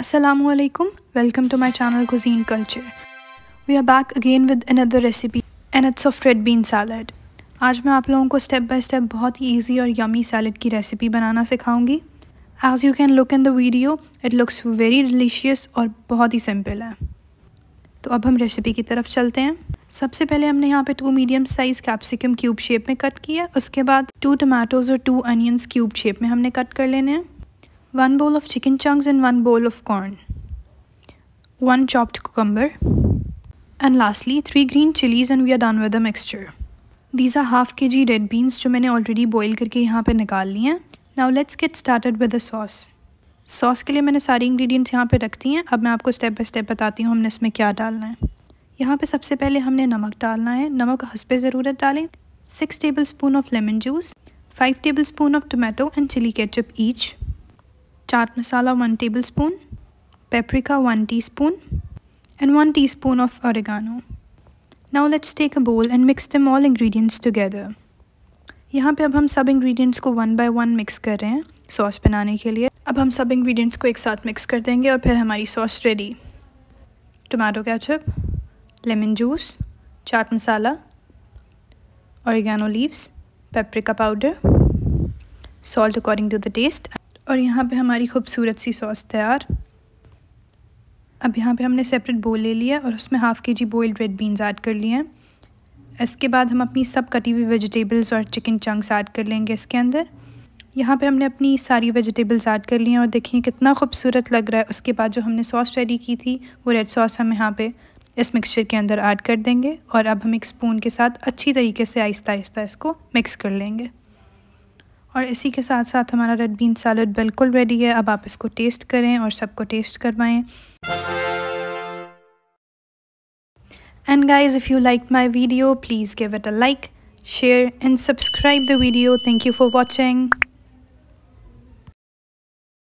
Assalamualaikum. Welcome to my channel Cuisine culture we are back again with another recipe and it's of red bean salad. आज मैं आप लोगों को step by step बहुत ही easy और यमी सैलड की रेसिपी बनाना सिखाऊंगी as you can look in the video it looks very delicious और बहुत ही सिंपल है तो अब हम रेसिपी की तरफ चलते हैं सबसे पहले हमने यहाँ पे two medium size capsicum cube shape में कट किया उसके बाद टू टमाटोज़ और टू अनियंस क्यूब शेप में हमने कट कर लेने हैं 1 bowl of chicken chunks and 1 bowl of corn, 1 chopped cucumber, and lastly 3 green chilies and we are done with the mixture. These are half kg red beans jo maine already boil karke yahan pe nikal liye hain Now let's get started with the sauce. Sauce के लिए मैंने सारी ingredients यहाँ पे रख दी हैं अब मैं आपको स्टेप बाय स्टेप बताती हूँ हमने इसमें क्या डालना है यहाँ पे सबसे पहले हमने नमक डालना है नमक हंस पे ज़रूरत डालें six tablespoon of lemon juice five tablespoon of tomato and chilli ketchup each chaat masala one tablespoon paprika one teaspoon and one teaspoon of oregano now let's take a bowl and mix them all ingredients together यहाँ पे अब हम सब ingredients को one by one mix कर रहे हैं sauce बनाने के लिए अब हम सब इंग्रेडिएंट्स को एक साथ मिक्स कर देंगे और फिर हमारी sauce ready tomato ketchup lemon juice chaat masala oregano leaves paprika powder salt according to the taste और यहाँ पे हमारी खूबसूरत सी सॉस तैयार अब यहाँ पे हमने सेपरेट बोल ले लिया और उसमें half K G boiled red beans add कर लिए हैं इसके बाद हम अपनी सब कटी हुई वेजिटेबल्स और चिकन चंक्स ऐड कर लेंगे इसके अंदर यहाँ पे हमने अपनी सारी वेजिटेबल्स ऐड कर ली हैं और देखिए कितना खूबसूरत लग रहा है उसके बाद जो हमने सॉस रेडी की थी वो रेड सॉस हम यहाँ पर इस मिक्सचर के अंदर ऐड कर देंगे और अब हम एक स्पून के साथ अच्छी तरीके से आहिस्ता आहिस्ता इसको मिक्स कर लेंगे और इसी के साथ साथ हमारा रेड बीन सैलड बिल्कुल रेडी है अब आप इसको टेस्ट करें और सबको टेस्ट करवाएं and guys if you like my video please give it a like share and subscribe the video thank you for watching